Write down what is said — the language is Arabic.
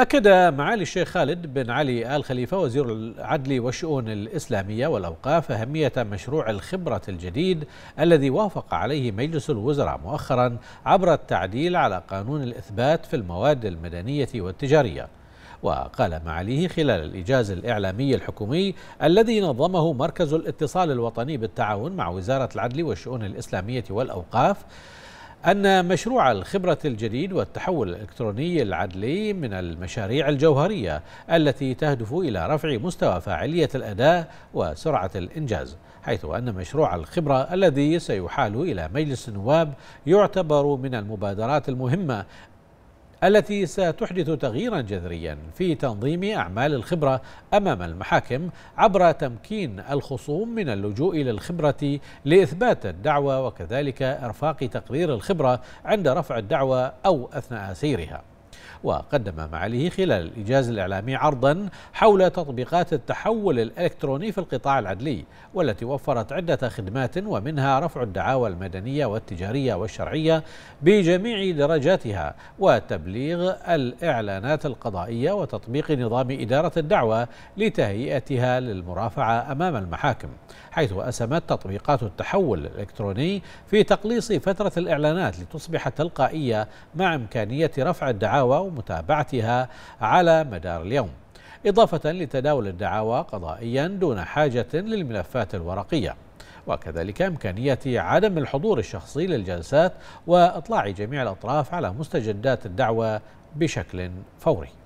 أكد معالي الشيخ خالد بن علي آل خليفة وزير العدل والشؤون الإسلامية والأوقاف أهمية مشروع الخبرة الجديد الذي وافق عليه مجلس الوزراء مؤخرا عبر التعديل على قانون الإثبات في المواد المدنية والتجارية وقال معاليه خلال الإجاز الإعلامي الحكومي الذي نظمه مركز الاتصال الوطني بالتعاون مع وزارة العدل والشؤون الإسلامية والأوقاف أن مشروع الخبرة الجديد والتحول الإلكتروني العدلي من المشاريع الجوهرية التي تهدف إلى رفع مستوى فاعلية الأداء وسرعة الإنجاز حيث أن مشروع الخبرة الذي سيحال إلى مجلس النواب يعتبر من المبادرات المهمة التي ستحدث تغييرا جذريا في تنظيم أعمال الخبرة أمام المحاكم عبر تمكين الخصوم من اللجوء للخبرة لإثبات الدعوة وكذلك إرفاق تقرير الخبرة عند رفع الدعوة أو أثناء سيرها وقدم معاليه خلال الإجازة الإعلامي عرضا حول تطبيقات التحول الإلكتروني في القطاع العدلي والتي وفرت عدة خدمات ومنها رفع الدعاوى المدنية والتجارية والشرعية بجميع درجاتها وتبليغ الإعلانات القضائية وتطبيق نظام إدارة الدعوة لتهيئتها للمرافعة أمام المحاكم حيث أسمت تطبيقات التحول الإلكتروني في تقليص فترة الإعلانات لتصبح تلقائية مع إمكانية رفع الدعاوى ومتابعتها على مدار اليوم إضافة لتداول الدعاوى قضائيا دون حاجة للملفات الورقية وكذلك إمكانية عدم الحضور الشخصي للجلسات وإطلاع جميع الأطراف على مستجدات الدعوة بشكل فوري